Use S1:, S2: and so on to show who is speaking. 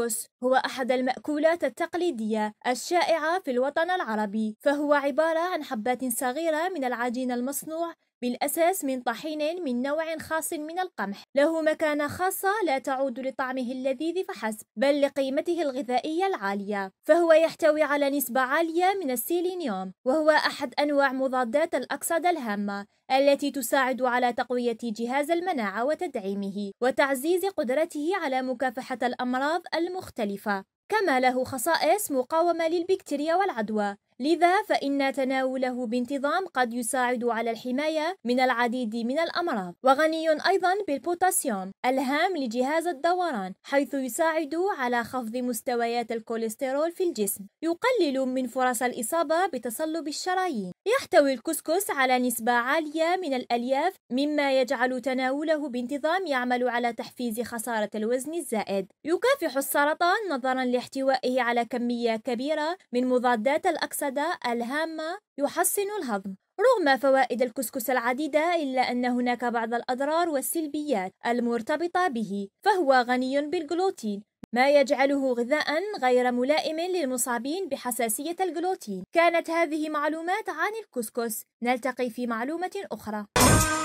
S1: الكسكس هو أحد المأكولات التقليدية الشائعة في الوطن العربي فهو عبارة عن حبات صغيرة من العجين المصنوع بالأساس من طحين من نوع خاص من القمح له مكانة خاصة لا تعود لطعمه اللذيذ فحسب بل لقيمته الغذائية العالية فهو يحتوي على نسبة عالية من السيلينيوم وهو أحد أنواع مضادات الأكسدة الهامة التي تساعد على تقوية جهاز المناعة وتدعيمه وتعزيز قدرته على مكافحة الأمراض المختلفة كما له خصائص مقاومة للبكتيريا والعدوى لذا فإن تناوله بانتظام قد يساعد على الحماية من العديد من الأمراض وغني أيضا بالبوتاسيوم الهام لجهاز الدوران حيث يساعد على خفض مستويات الكوليسترول في الجسم يقلل من فرص الإصابة بتصلب الشرايين يحتوي الكسكس على نسبة عالية من الألياف مما يجعل تناوله بانتظام يعمل على تحفيز خسارة الوزن الزائد يكافح السرطان نظرا لاحتوائه على كمية كبيرة من مضادات الأكسدة الصدى الهامة يحسن الهضم رغم فوائد الكسكس العديدة إلا أن هناك بعض الأضرار والسلبيات المرتبطة به فهو غني بالجلوتين ما يجعله غذاء غير ملائم للمصابين بحساسية الجلوتين كانت هذه معلومات عن الكسكس نلتقي في معلومة أخرى